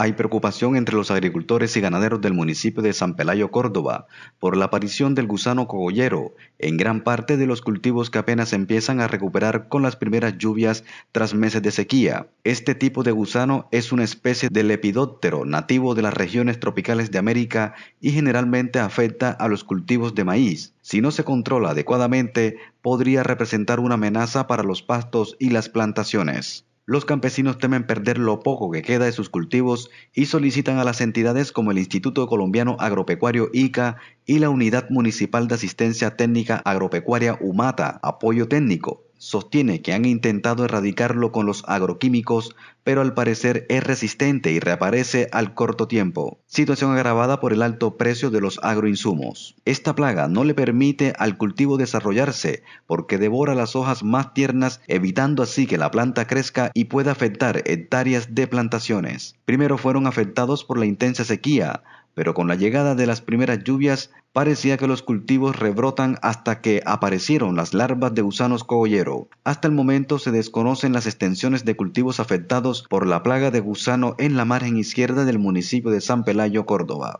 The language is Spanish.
Hay preocupación entre los agricultores y ganaderos del municipio de San Pelayo, Córdoba, por la aparición del gusano cogollero en gran parte de los cultivos que apenas empiezan a recuperar con las primeras lluvias tras meses de sequía. Este tipo de gusano es una especie de lepidóptero nativo de las regiones tropicales de América y generalmente afecta a los cultivos de maíz. Si no se controla adecuadamente, podría representar una amenaza para los pastos y las plantaciones. Los campesinos temen perder lo poco que queda de sus cultivos y solicitan a las entidades como el Instituto Colombiano Agropecuario ICA y la Unidad Municipal de Asistencia Técnica Agropecuaria UMATA apoyo técnico Sostiene que han intentado erradicarlo con los agroquímicos, pero al parecer es resistente y reaparece al corto tiempo, situación agravada por el alto precio de los agroinsumos. Esta plaga no le permite al cultivo desarrollarse porque devora las hojas más tiernas, evitando así que la planta crezca y pueda afectar hectáreas de plantaciones. Primero fueron afectados por la intensa sequía, pero con la llegada de las primeras lluvias parecía que los cultivos rebrotan hasta que aparecieron las larvas de gusanos cogollero. Hasta el momento se desconocen las extensiones de cultivos afectados por la plaga de gusano en la margen izquierda del municipio de San Pelayo, Córdoba.